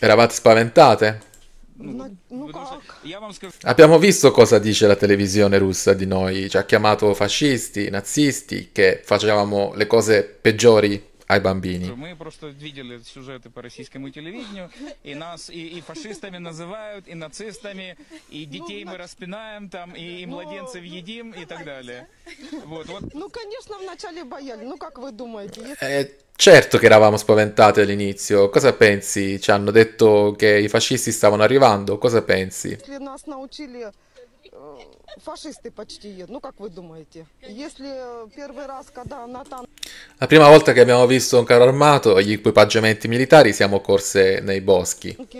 Eravate spaventate? Abbiamo visto cosa dice la televisione russa di noi, ci ha chiamato fascisti, nazisti, che facevamo le cose peggiori ai bambini. Мы просто видели сюжеты по российскому телевидению, и нас и, и фашистами называют, и нацистами, и детей мы распинаем там, и, и младенцев едим, и так далее. Вот, вот. Ну, конечно, вначале боялись. Ну, как вы думаете? Если... Certo che eravamo spaventati all'inizio, cosa pensi? Ci hanno detto che i fascisti stavano arrivando, cosa pensi? Se фашисты почти едут. Ну, как вы думаете? Если э, первый раз, когда Натан... La prima volta che abbiamo visto un carro armato e gli equipaggiamenti militari siamo corse nei boschi. E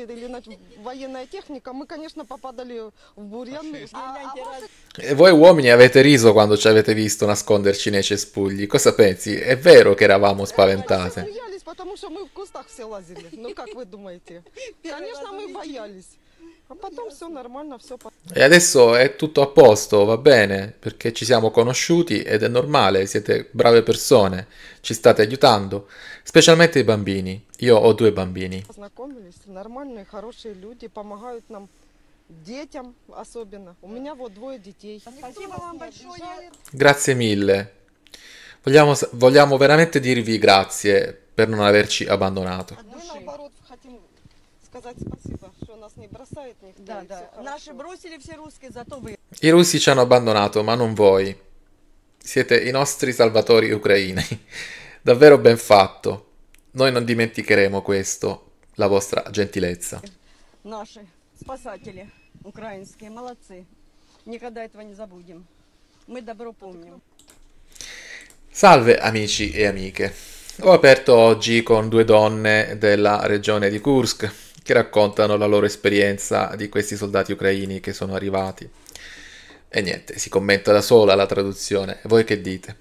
э, voi uomini avete riso quando ci avete visto nasconderci nei cespugli. Cosa pensi? È vero che eravamo э, spaventate. Потому что мы в кустах все лазили. Ну как вы думаете? E adesso è tutto a posto, va bene, perché ci siamo conosciuti ed è normale, siete brave persone, ci state aiutando, specialmente i bambini. Io ho due bambini. Grazie mille. Vogliamo, vogliamo veramente dirvi grazie per non averci abbandonato сказать спасибо, что нас не бросает никто. Да, да. Наши бросили все русские, зато вы. I russi ci hanno abbandonato, ma non voi. Siete i nostri salvatori ucraini. Davvero ben fatto. Noi non dimenticheremo questo, la vostra gentilezza. Наши спасатели украинские, молодцы. Никогда этого не забудем. Мы добро помним. Salve amici e amiche. Ho aperto oggi con due donne della regione di Kursk, che raccontano la loro esperienza di questi soldati ucraini che sono arrivati. E niente, si commenta da sola la traduzione. Voi che dite?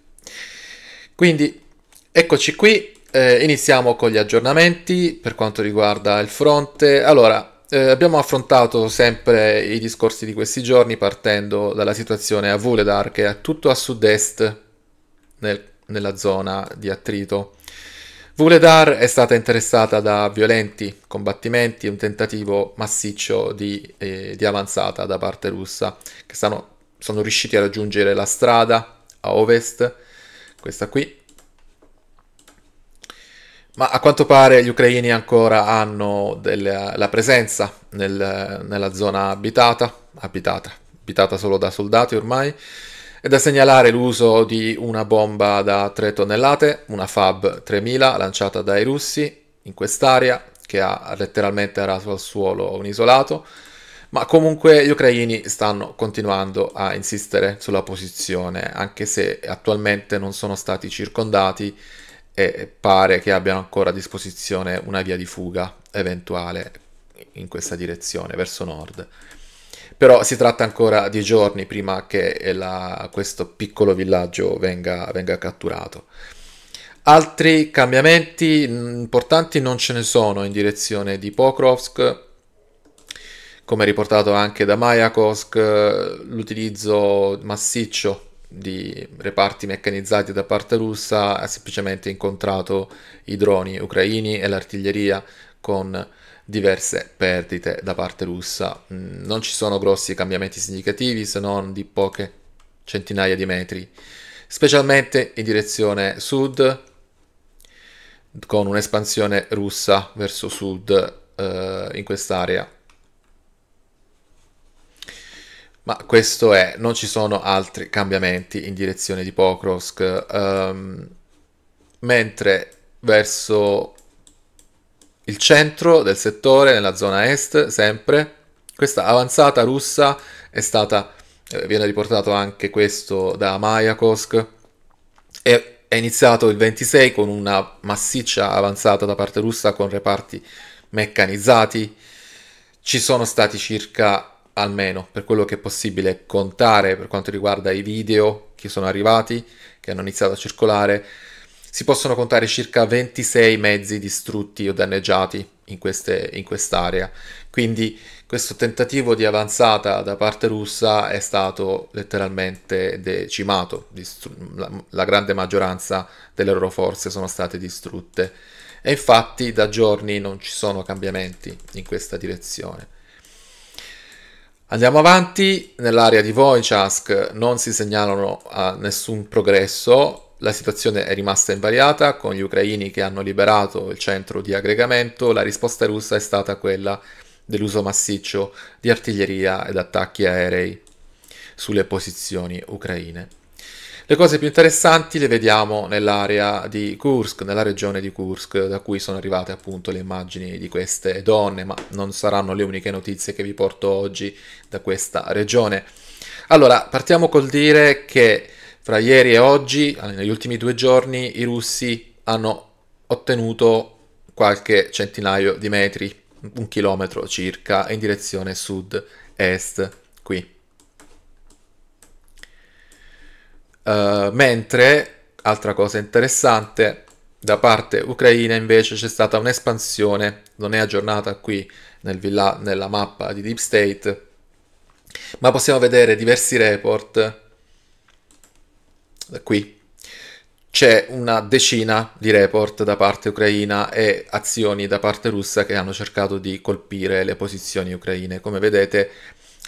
Quindi, eccoci qui. Eh, iniziamo con gli aggiornamenti per quanto riguarda il fronte. Allora, eh, abbiamo affrontato sempre i discorsi di questi giorni partendo dalla situazione a Vuledar, che è tutto a sud-est nel, nella zona di attrito Vuledar è stata interessata da violenti combattimenti e un tentativo massiccio di, eh, di, avanzata da parte russa, che stanno, sono riusciti a raggiungere la strada a ovest, questa qui. Ma a quanto pare gli ucraini ancora hanno della, la presenza nel, nella zona abitata, abitata, abitata solo da soldati ormai, è da segnalare l'uso di una bomba da 3 tonnellate, una FAB 3000 lanciata dai russi in quest'area che ha letteralmente raso al suolo un isolato, ma comunque gli ucraini stanno continuando a insistere sulla posizione, anche se attualmente non sono stati circondati e pare che abbiano ancora a disposizione una via di fuga eventuale in questa direzione, verso nord però si tratta ancora di giorni prima che eh, la, questo piccolo villaggio venga, venga catturato. Altri cambiamenti mm, importanti non ce ne sono in direzione di Pokrovsk, come riportato anche da Mayakovsk, l'utilizzo massiccio di reparti meccanizzati da parte russa ha semplicemente incontrato i droni ucraini e l'artiglieria con diverse perdite da parte russa. Mm, non ci sono grossi cambiamenti significativi se non di poche centinaia di metri, specialmente in direzione sud, con un'espansione russa verso sud eh, in quest'area. Ma questo è, non ci sono altri cambiamenti in direzione di Pokrovsk, ehm, mentre verso il centro del settore, nella zona est, sempre. Questa avanzata russa è stata, eh, viene riportato anche questo da Mayakovsk, è, è, iniziato il 26 con una massiccia avanzata da parte russa con reparti meccanizzati. Ci sono stati circa, almeno per quello che è possibile contare per quanto riguarda i video che sono arrivati, che hanno iniziato a circolare, si possono contare circa 26 mezzi distrutti o danneggiati in, queste, in quest'area. Quindi questo tentativo di avanzata da parte russa è stato letteralmente decimato, distru- la, la, grande maggioranza delle loro forze sono state distrutte e infatti da giorni non ci sono cambiamenti in questa direzione. Andiamo avanti, nell'area di Wojciask non si segnalano ah, nessun progresso, la situazione è rimasta invariata, con gli ucraini che hanno liberato il centro di aggregamento, la risposta russa è stata quella dell'uso massiccio di artiglieria ed attacchi aerei sulle posizioni ucraine. Le cose più interessanti le vediamo nell'area di Kursk, nella regione di Kursk, da cui sono arrivate appunto le immagini di queste donne, ma non saranno le uniche notizie che vi porto oggi da questa regione. Allora, partiamo col dire che fra ieri e oggi, negli ultimi due giorni, i russi hanno ottenuto qualche centinaio di metri, un chilometro circa, in direzione sud-est, qui. Uh, mentre, altra cosa interessante, da parte ucraina invece c'è stata un'espansione, non è aggiornata qui nel villa, nella mappa di Deep State, ma possiamo vedere diversi report qui c'è una decina di report da parte ucraina e azioni da parte russa che hanno cercato di colpire le posizioni ucraine. Come vedete,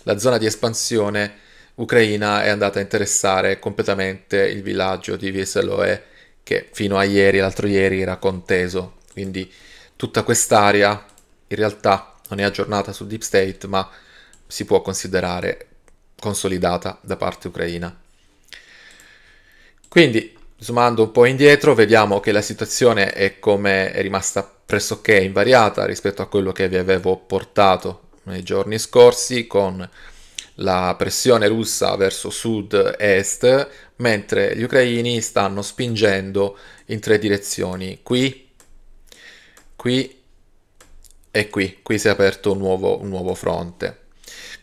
la zona di espansione ucraina è andata a interessare completamente il villaggio di Vieseloe, che fino a ieri, l'altro ieri, era conteso. Quindi tutta quest'area in realtà non è aggiornata su Deep State, ma si può considerare consolidata da parte ucraina. Quindi, zoomando un po' indietro, vediamo che la situazione è come è rimasta pressoché invariata rispetto a quello che vi avevo portato nei giorni scorsi con la pressione russa verso sud-est, mentre gli ucraini stanno spingendo in tre direzioni, qui, qui e qui. Qui si è aperto un nuovo, un nuovo fronte.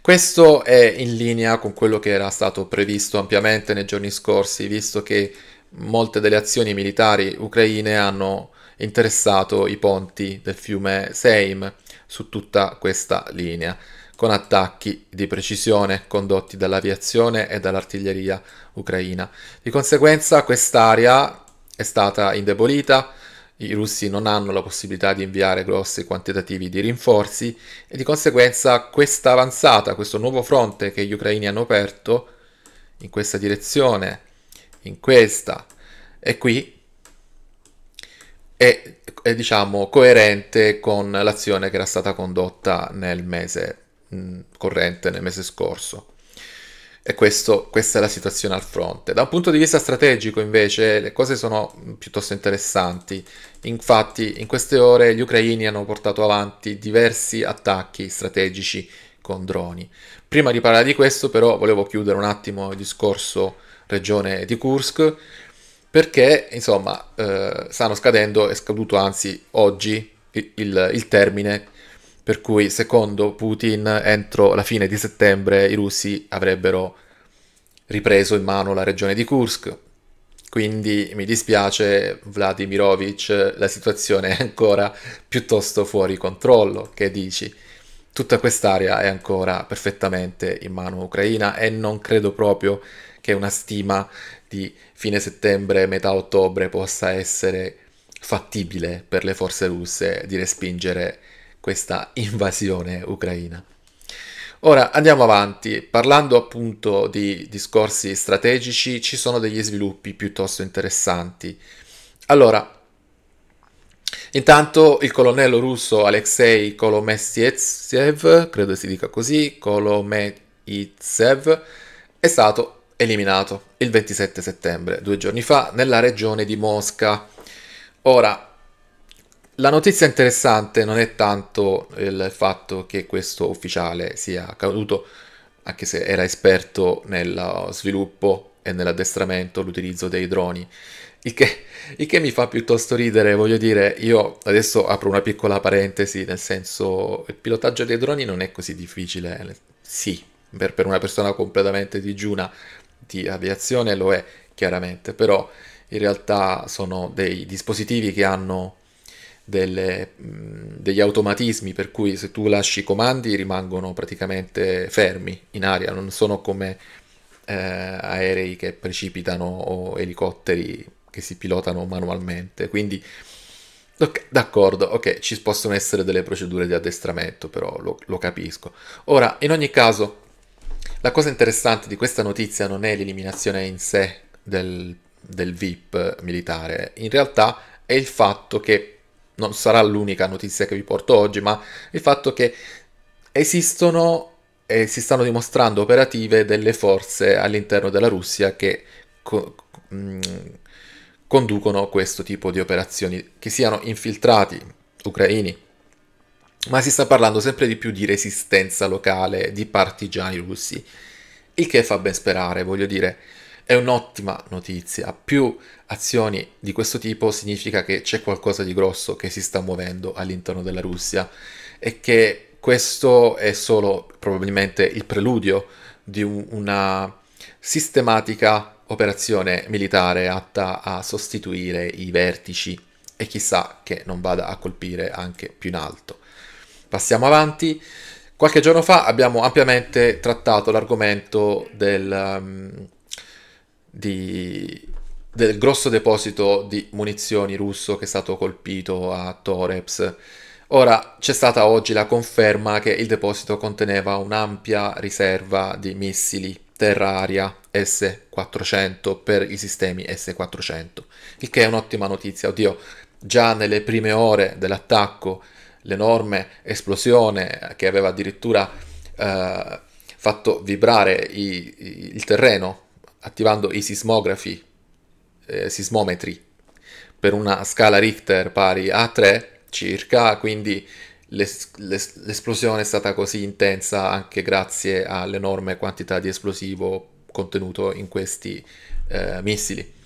Questo è in linea con quello che era stato previsto ampiamente nei giorni scorsi, visto che molte delle azioni militari ucraine hanno interessato i ponti del fiume Seim su tutta questa linea, con attacchi di precisione condotti dall'aviazione e dall'artiglieria ucraina. Di conseguenza quest'area è stata indebolita, i russi non hanno la possibilità di inviare grossi quantitativi di rinforzi e di conseguenza questa avanzata, questo nuovo fronte che gli ucraini hanno aperto in questa direzione, in questa e qui, è, è diciamo coerente con l'azione che era stata condotta nel mese mh, corrente, nel mese scorso. E questo, questa è la situazione al fronte. Da un punto di vista strategico, invece, le cose sono piuttosto interessanti. Infatti, in queste ore gli ucraini hanno portato avanti diversi attacchi strategici con droni. Prima di parlare di questo, però, volevo chiudere un attimo il discorso regione di Kursk, perché, insomma, eh, stanno scadendo, è scaduto anzi oggi il, il termine per cui, secondo Putin, entro la fine di settembre i russi avrebbero ripreso in mano la regione di Kursk. Quindi mi dispiace, Vladimirovich, la situazione è ancora piuttosto fuori controllo. Che dici? Tutta quest'area è ancora perfettamente in mano ucraina e non credo proprio che una stima di fine settembre, metà ottobre possa essere fattibile per le forze russe di respingere questa invasione ucraina. Ora andiamo avanti, parlando appunto di discorsi strategici ci sono degli sviluppi piuttosto interessanti. Allora, intanto il colonnello russo Alexei Kolomestiev, credo si dica così, Kolometsyev, è stato eliminato il 27 settembre, due giorni fa, nella regione di Mosca. Ora, la notizia interessante non è tanto il fatto che questo ufficiale sia caduto, anche se era esperto nel sviluppo e nell'addestramento, l'utilizzo dei droni, il che, il che, mi fa piuttosto ridere, voglio dire, io adesso apro una piccola parentesi, nel senso il pilotaggio dei droni non è così difficile, eh, sì, per, per una persona completamente digiuna di aviazione lo è chiaramente, però in realtà sono dei dispositivi che hanno delle, degli automatismi per cui se tu lasci i comandi rimangono praticamente fermi in aria, non sono come eh, aerei che precipitano o elicotteri che si pilotano manualmente. Quindi okay, d'accordo, ok, ci possono essere delle procedure di addestramento, però lo, lo capisco. Ora, in ogni caso, la cosa interessante di questa notizia non è l'eliminazione in sé del, del VIP militare, in realtà è il fatto che non sarà l'unica notizia che vi porto oggi, ma il fatto che esistono e si stanno dimostrando operative delle forze all'interno della Russia che co- mm, conducono questo tipo di operazioni, che siano infiltrati ucraini, ma si sta parlando sempre di più di resistenza locale, di partigiani russi, il che fa ben sperare, voglio dire. È un'ottima notizia, più azioni di questo tipo significa che c'è qualcosa di grosso che si sta muovendo all'interno della Russia e che questo è solo probabilmente il preludio di una sistematica operazione militare atta a sostituire i vertici e chissà che non vada a colpire anche più in alto. Passiamo avanti. Qualche giorno fa abbiamo ampiamente trattato l'argomento del, um, di, del grosso deposito di munizioni russo che è stato colpito a Toreps. Ora c'è stata oggi la conferma che il deposito conteneva un'ampia riserva di missili terra-aria S-400 per i sistemi S-400, il che è un'ottima notizia. Oddio, già nelle prime ore dell'attacco l'enorme esplosione che aveva addirittura eh, fatto vibrare i, i, il terreno attivando i sismografi, eh, sismometri, per una scala Richter pari a 3 circa, quindi l'es- l'es- l'esplosione è stata così intensa anche grazie all'enorme quantità di esplosivo contenuto in questi eh, missili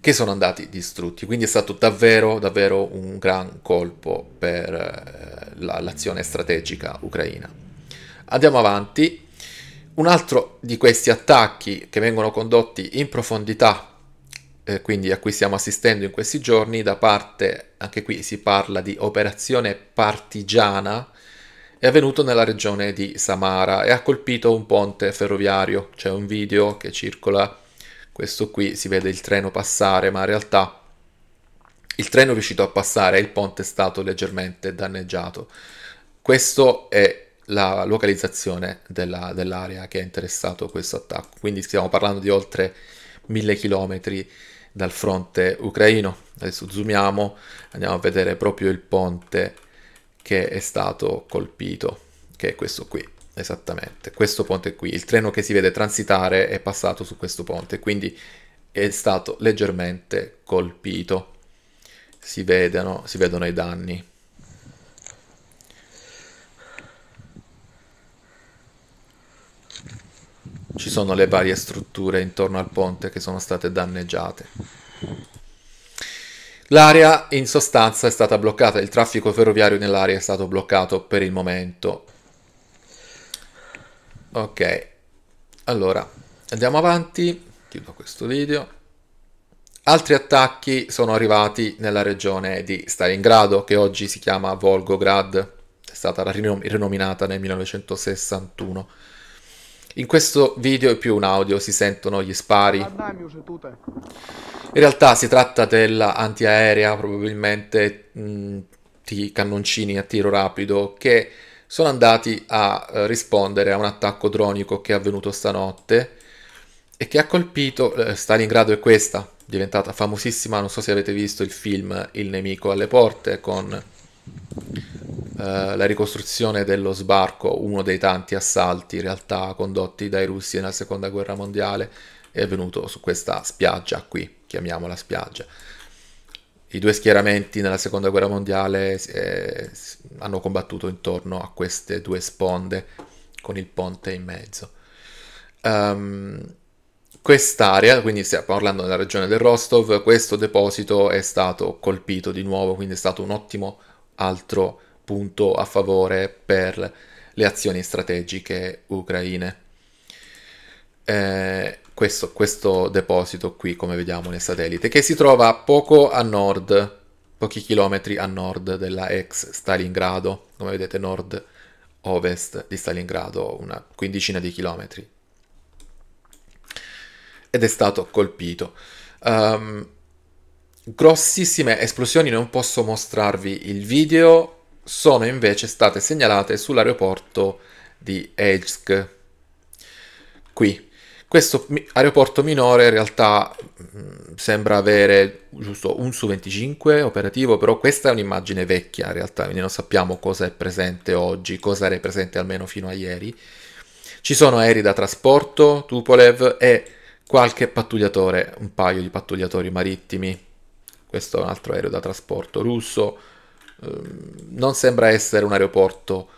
che sono andati distrutti. Quindi è stato davvero, davvero un gran colpo per eh, la, l'azione strategica ucraina. Andiamo avanti. Un altro di questi attacchi che vengono condotti in profondità, eh, quindi a cui stiamo assistendo in questi giorni, da parte, anche qui si parla di operazione partigiana, è avvenuto nella regione di Samara e ha colpito un ponte ferroviario. C'è un video che circola, questo qui si vede il treno passare, ma in realtà il treno è riuscito a passare e il ponte è stato leggermente danneggiato. Questo è la localizzazione della, dell'area che è interessato questo attacco. Quindi stiamo parlando di oltre mille chilometri dal fronte ucraino. Adesso zoomiamo, andiamo a vedere proprio il ponte che è stato colpito, che è questo qui, esattamente, questo ponte qui. Il treno che si vede transitare è passato su questo ponte, quindi è stato leggermente colpito. Si vedono, si vedono i danni. ci sono le varie strutture intorno al ponte che sono state danneggiate. L'area in sostanza è stata bloccata, il traffico ferroviario nell'area è stato bloccato per il momento. Ok, allora andiamo avanti, chiudo questo video. Altri attacchi sono arrivati nella regione di Stalingrado, che oggi si chiama Volgograd, è stata rinominata nel 1961. In questo video è più un audio, si sentono gli spari. Eh. In realtà si tratta dell'antiaerea, probabilmente mm, di cannoncini a tiro rapido che sono andati a eh, rispondere a un attacco dronico che è avvenuto stanotte e che ha colpito eh, Stalingrado è questa, diventata famosissima, non so se avete visto il film Il nemico alle porte con eh, la ricostruzione dello sbarco, uno dei tanti assalti in realtà condotti dai russi nella seconda guerra mondiale, è avvenuto su questa spiaggia qui, chiamiamola spiaggia. I due schieramenti nella seconda guerra mondiale eh, hanno combattuto intorno a queste due sponde con il ponte in mezzo. Um, quest'area, quindi stiamo parlando della regione del Rostov, questo deposito è stato colpito di nuovo, quindi è stato un ottimo altro punto a favore per le azioni strategiche ucraine. Eh, questo, questo deposito qui, come vediamo nel satellite, che si trova poco a nord, pochi chilometri a nord della ex Stalingrado, come vedete nord-ovest di Stalingrado, una quindicina di chilometri, ed è stato colpito. Um, grossissime esplosioni, non posso mostrarvi il video, sono invece state segnalate sull'aeroporto di Ejsk. Qui. Questo aeroporto minore in realtà mh, mm, sembra avere giusto un su 25 operativo, però questa è un'immagine vecchia in realtà, quindi non sappiamo cosa è presente oggi, cosa era presente almeno fino a ieri. Ci sono aerei da trasporto, Tupolev e qualche pattugliatore, un paio di pattugliatori marittimi. Questo è un altro aereo da trasporto russo Ehm, non sembra essere un aeroporto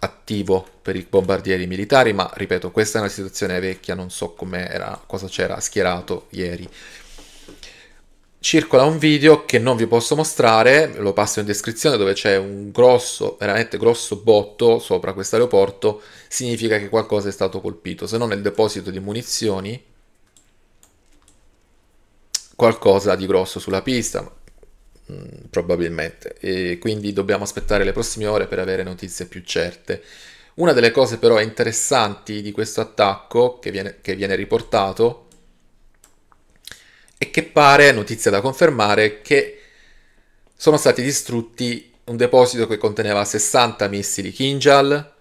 attivo per i bombardieri militari, ma ripeto, questa è una situazione vecchia, non so cosa c'era schierato ieri. Circola un video che non vi posso mostrare, lo passo in descrizione, dove c'è un grosso, veramente grosso botto sopra questo aeroporto, significa che qualcosa è stato colpito, se non nel deposito di munizioni, qualcosa di grosso sulla pista, Mm, probabilmente, e quindi dobbiamo aspettare le prossime ore per avere notizie più certe. Una delle cose però interessanti di questo attacco che viene, che viene riportato è che pare, notizia da confermare, che sono stati distrutti un deposito che conteneva 60 missili Kinjal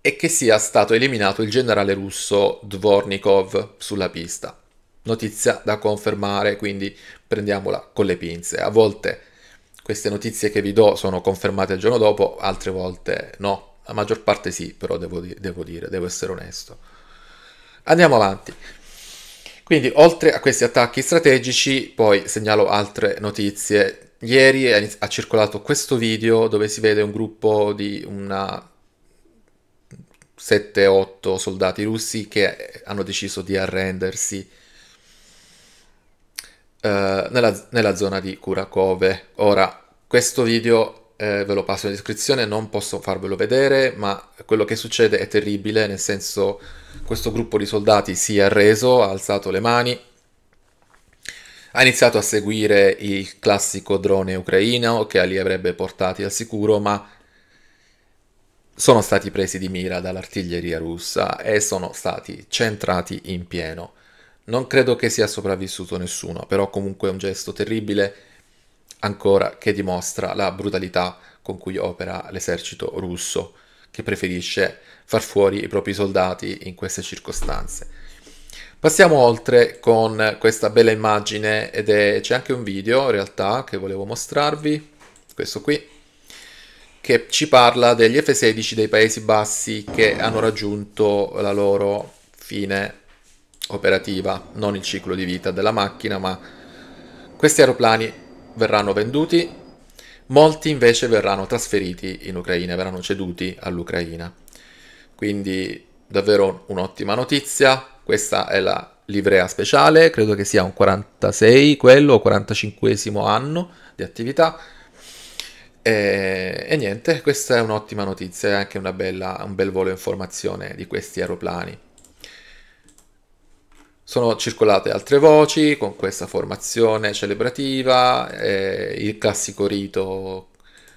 e che sia stato eliminato il generale russo Dvornikov sulla pista notizia da confermare, quindi prendiamola con le pinze. A volte queste notizie che vi do sono confermate il giorno dopo, altre volte no. La maggior parte sì, però devo, di- devo dire, devo essere onesto. Andiamo avanti. Quindi, oltre a questi attacchi strategici, poi segnalo altre notizie. Ieri ha circolato questo video dove si vede un gruppo di una 7-8 soldati russi che hanno deciso di arrendersi eh, nella, nella, zona di Kurakove. Ora, questo video eh, ve lo passo in descrizione, non posso farvelo vedere, ma quello che succede è terribile, nel senso questo gruppo di soldati si è arreso, ha alzato le mani, ha iniziato a seguire il classico drone ucraino che li avrebbe portati al sicuro, ma sono stati presi di mira dall'artiglieria russa e sono stati centrati in pieno. Non credo che sia sopravvissuto nessuno, però comunque è un gesto terribile ancora che dimostra la brutalità con cui opera l'esercito russo, che preferisce far fuori i propri soldati in queste circostanze. Passiamo oltre con questa bella immagine ed è, c'è anche un video in realtà che volevo mostrarvi, questo qui che ci parla degli F-16 dei Paesi Bassi che hanno raggiunto la loro fine operativa, non il ciclo di vita della macchina, ma questi aeroplani verranno venduti, molti invece verranno trasferiti in Ucraina, verranno ceduti all'Ucraina. Quindi davvero un'ottima notizia, questa è la livrea speciale, credo che sia un 46 quello 45 anno di attività. E, e, niente, questa è un'ottima notizia, è anche bella, un bel volo in formazione di questi aeroplani. Sono circolate altre voci con questa formazione celebrativa, eh, il classico rito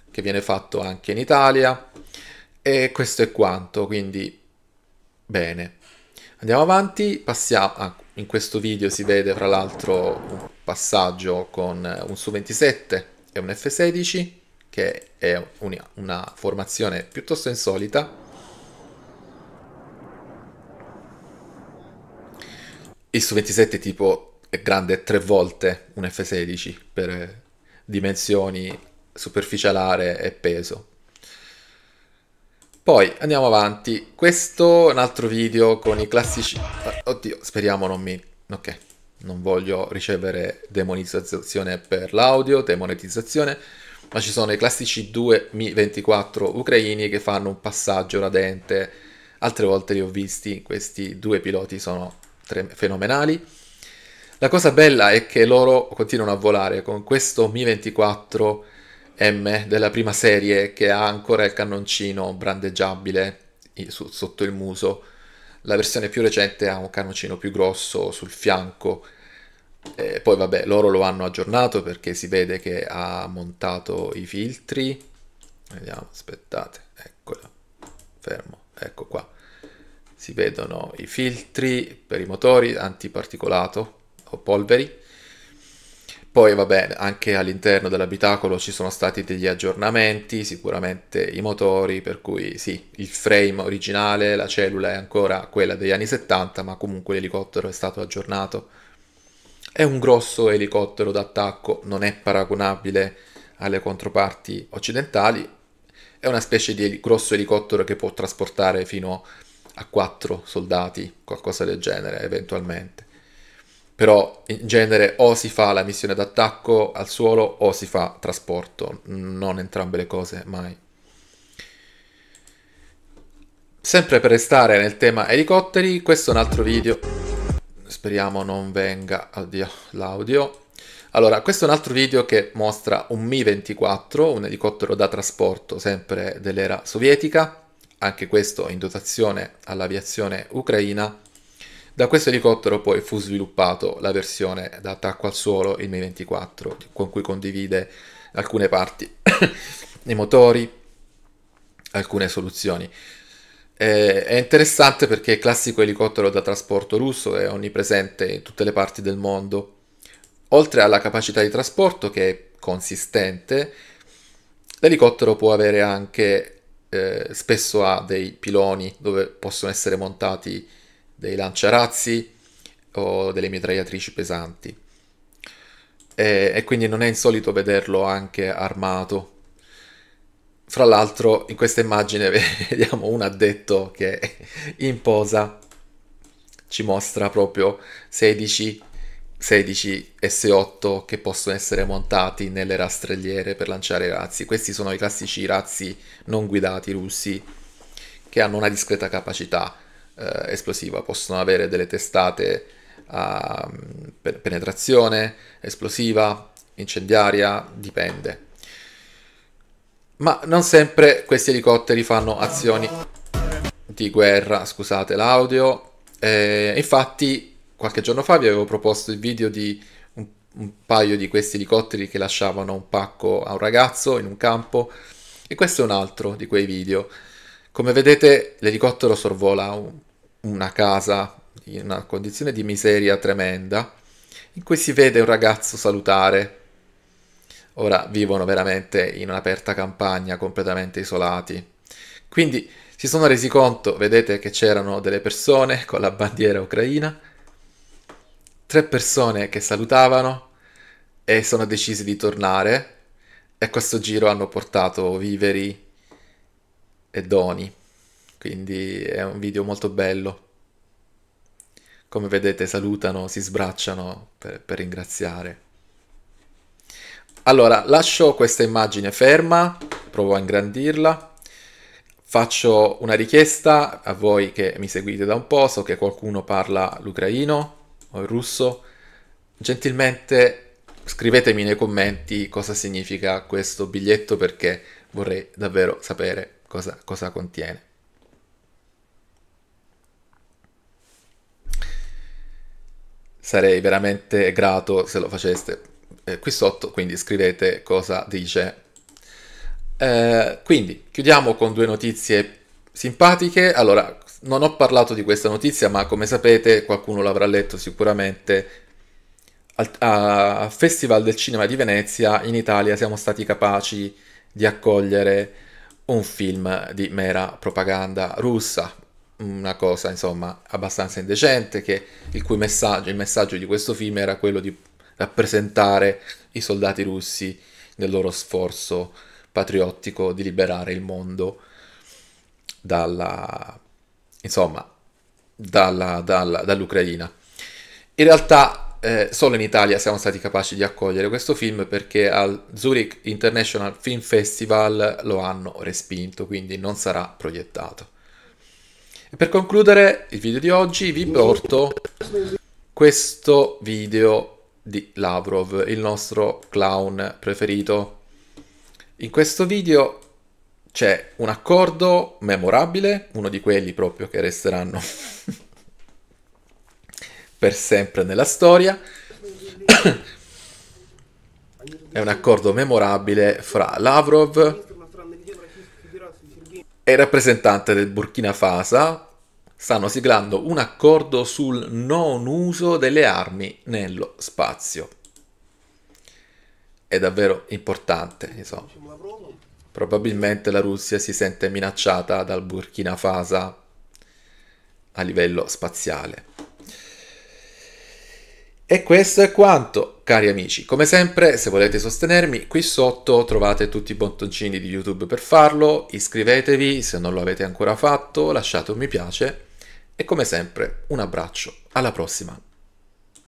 che viene fatto anche in Italia e questo è quanto, quindi bene. Andiamo avanti, passiamo... Ah, in questo video si vede fra l'altro un passaggio con un Su-27 e un F-16 che è una, una formazione piuttosto insolita il su 27 è tipo è grande tre volte un F16 per eh, dimensioni, superficie alare e peso. Poi andiamo avanti. Questo è un altro video con i classici... Ah, oddio, speriamo non mi... Ok, non voglio ricevere demonizzazione per l'audio, demonetizzazione, ma ci sono i classici due Mi-24 ucraini che fanno un passaggio radente. Altre volte li ho visti, questi due piloti sono fenomenali. La cosa bella è che loro continuano a volare con questo Mi-24M della prima serie che ha ancora il cannoncino brandeggiabile su, sotto il muso. La versione più recente ha un cannoncino più grosso sul fianco. E poi vabbè, loro lo hanno aggiornato perché si vede che ha montato i filtri. Vediamo, aspettate, eccola, fermo, ecco qua si vedono i filtri per i motori antiparticolato o polveri. Poi va bene, anche all'interno dell'abitacolo ci sono stati degli aggiornamenti, sicuramente i motori, per cui sì, il frame originale, la cellula è ancora quella degli anni 70, ma comunque l'elicottero è stato aggiornato. È un grosso elicottero d'attacco, non è paragonabile alle controparti occidentali, è una specie di grosso elicottero che può trasportare fino a a quattro soldati, qualcosa del genere eventualmente. Però in genere o si fa la missione d'attacco al suolo o si fa trasporto, non entrambe le cose mai. Sempre per restare nel tema elicotteri, questo è un altro video. Speriamo non venga addio l'audio. Allora, questo è un altro video che mostra un Mi-24, un elicottero da trasporto sempre dell'era sovietica anche questo in dotazione all'aviazione ucraina. Da questo elicottero poi fu sviluppato la versione da attacco al suolo, il Mi-24, con cui condivide alcune parti, i motori, alcune soluzioni. Eh, è interessante perché è classico elicottero da trasporto russo, è onnipresente in tutte le parti del mondo. Oltre alla capacità di trasporto che è consistente, l'elicottero può avere anche eh, spesso ha dei piloni dove possono essere montati dei lanciarazzi o delle mitragliatrici pesanti. E, e quindi non è insolito vederlo anche armato. Fra l'altro in questa immagine vediamo un addetto che in posa ci mostra proprio 16 16 S8 che possono essere montati nelle rastrelliere per lanciare razzi. Questi sono i classici razzi non guidati russi che hanno una discreta capacità eh, esplosiva, possono avere delle testate a ehm, uh, penetrazione, esplosiva, incendiaria, dipende. Ma non sempre questi elicotteri fanno azioni di guerra, scusate l'audio. Eh, infatti qualche giorno fa vi avevo proposto il video di un, un paio di questi elicotteri che lasciavano un pacco a un ragazzo in un campo e questo è un altro di quei video. Come vedete l'elicottero sorvola un, una casa in una condizione di miseria tremenda in cui si vede un ragazzo salutare. Ora vivono veramente in un'aperta campagna, completamente isolati. Quindi si sono resi conto, vedete che c'erano delle persone con la bandiera ucraina tre persone che salutavano e sono decisi di tornare e questo giro hanno portato viveri e doni. Quindi è un video molto bello. Come vedete salutano, si sbracciano per, per ringraziare. Allora, lascio questa immagine ferma, provo a ingrandirla faccio una richiesta a voi che mi seguite da un po', so che qualcuno parla l'ucraino, o russo, gentilmente scrivetemi nei commenti cosa significa questo biglietto perché vorrei davvero sapere cosa, cosa contiene. Sarei veramente grato se lo faceste eh, qui sotto, quindi scrivete cosa dice. Eh, quindi chiudiamo con due notizie simpatiche. Allora, non ho parlato di questa notizia, ma come sapete qualcuno l'avrà letto sicuramente. Al, a Festival del Cinema di Venezia in Italia siamo stati capaci di accogliere un film di mera propaganda russa, una cosa insomma abbastanza indecente, che, il cui messaggio, il messaggio di questo film era quello di rappresentare i soldati russi nel loro sforzo patriottico di liberare il mondo dalla insomma, dalla, dalla, dall'Ucraina. In realtà eh, solo in Italia siamo stati capaci di accogliere questo film perché al Zurich International Film Festival lo hanno respinto, quindi non sarà proiettato. E per concludere il video di oggi vi porto questo video di Lavrov, il nostro clown preferito. In questo video c'è un accordo memorabile, uno di quelli proprio che resteranno per sempre nella storia. È un accordo memorabile fra Lavrov e il rappresentante del Burkina Faso. Stanno siglando un accordo sul non uso delle armi nello spazio. È davvero importante, insomma probabilmente la Russia si sente minacciata dal Burkina Faso a livello spaziale. E questo è quanto, cari amici. Come sempre, se volete sostenermi, qui sotto trovate tutti i bottoncini di YouTube per farlo, iscrivetevi se non lo avete ancora fatto, lasciate un mi piace e come sempre un abbraccio, alla prossima.